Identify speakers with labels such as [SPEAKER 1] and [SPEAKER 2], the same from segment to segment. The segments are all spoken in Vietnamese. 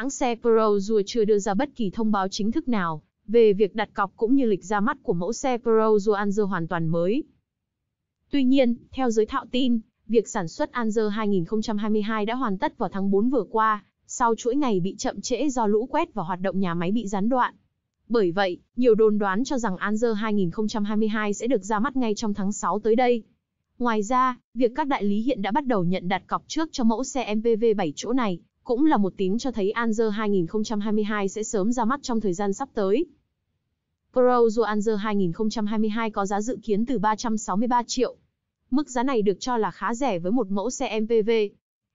[SPEAKER 1] hãng xe Perodua chưa đưa ra bất kỳ thông báo chính thức nào về việc đặt cọc cũng như lịch ra mắt của mẫu xe Perodua Anzer hoàn toàn mới. Tuy nhiên, theo giới thạo tin, việc sản xuất Anzer 2022 đã hoàn tất vào tháng 4 vừa qua, sau chuỗi ngày bị chậm trễ do lũ quét và hoạt động nhà máy bị gián đoạn. Bởi vậy, nhiều đồn đoán cho rằng Anzer 2022 sẽ được ra mắt ngay trong tháng 6 tới đây. Ngoài ra, việc các đại lý hiện đã bắt đầu nhận đặt cọc trước cho mẫu xe MPV 7 chỗ này cũng là một tín cho thấy Anzer 2022 sẽ sớm ra mắt trong thời gian sắp tới. Pro Prozo Anzer 2022 có giá dự kiến từ 363 triệu. Mức giá này được cho là khá rẻ với một mẫu xe MPV.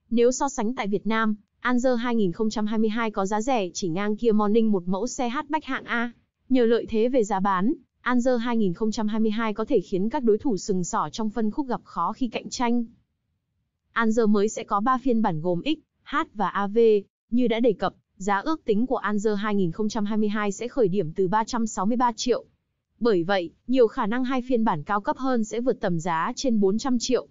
[SPEAKER 1] Nếu so sánh tại Việt Nam, Anzer 2022 có giá rẻ chỉ ngang Kia Morning một mẫu xe hatchback hạng A. Nhờ lợi thế về giá bán, Anzer 2022 có thể khiến các đối thủ sừng sỏ trong phân khúc gặp khó khi cạnh tranh. Anzer mới sẽ có 3 phiên bản gồm X, H và AV, như đã đề cập, giá ước tính của Anzer 2022 sẽ khởi điểm từ 363 triệu. Bởi vậy, nhiều khả năng hai phiên bản cao cấp hơn sẽ vượt tầm giá trên 400 triệu.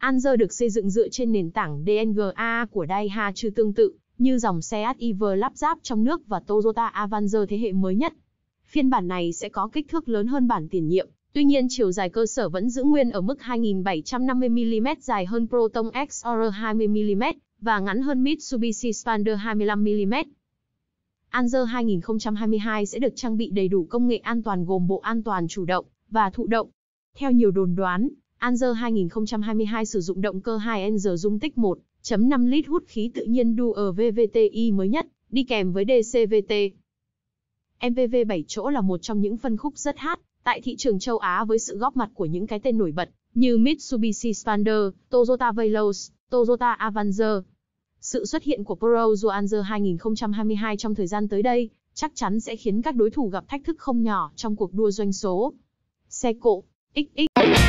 [SPEAKER 1] Anzer được xây dựng dựa trên nền tảng DNGA của Daihatsu tương tự, như dòng xe SUV lắp ráp trong nước và Toyota Avanza thế hệ mới nhất. Phiên bản này sẽ có kích thước lớn hơn bản tiền nhiệm, tuy nhiên chiều dài cơ sở vẫn giữ nguyên ở mức 2750mm dài hơn Proton Explorer 20mm và ngắn hơn Mitsubishi Spander 25mm. Anzer 2022 sẽ được trang bị đầy đủ công nghệ an toàn gồm bộ an toàn chủ động và thụ động. Theo nhiều đồn đoán, Anzer 2022 sử dụng động cơ 2 Anzer dung tích 1.5 lít hút khí tự nhiên Dual VVTi mới nhất, đi kèm với DCVT. MPV 7 chỗ là một trong những phân khúc rất hot tại thị trường châu Á với sự góp mặt của những cái tên nổi bật như Mitsubishi Spander, Toyota Veloz, Toyota Avanza, sự xuất hiện của Pro Joanzer 2022 trong thời gian tới đây chắc chắn sẽ khiến các đối thủ gặp thách thức không nhỏ trong cuộc đua doanh số. Xe cộ, XX.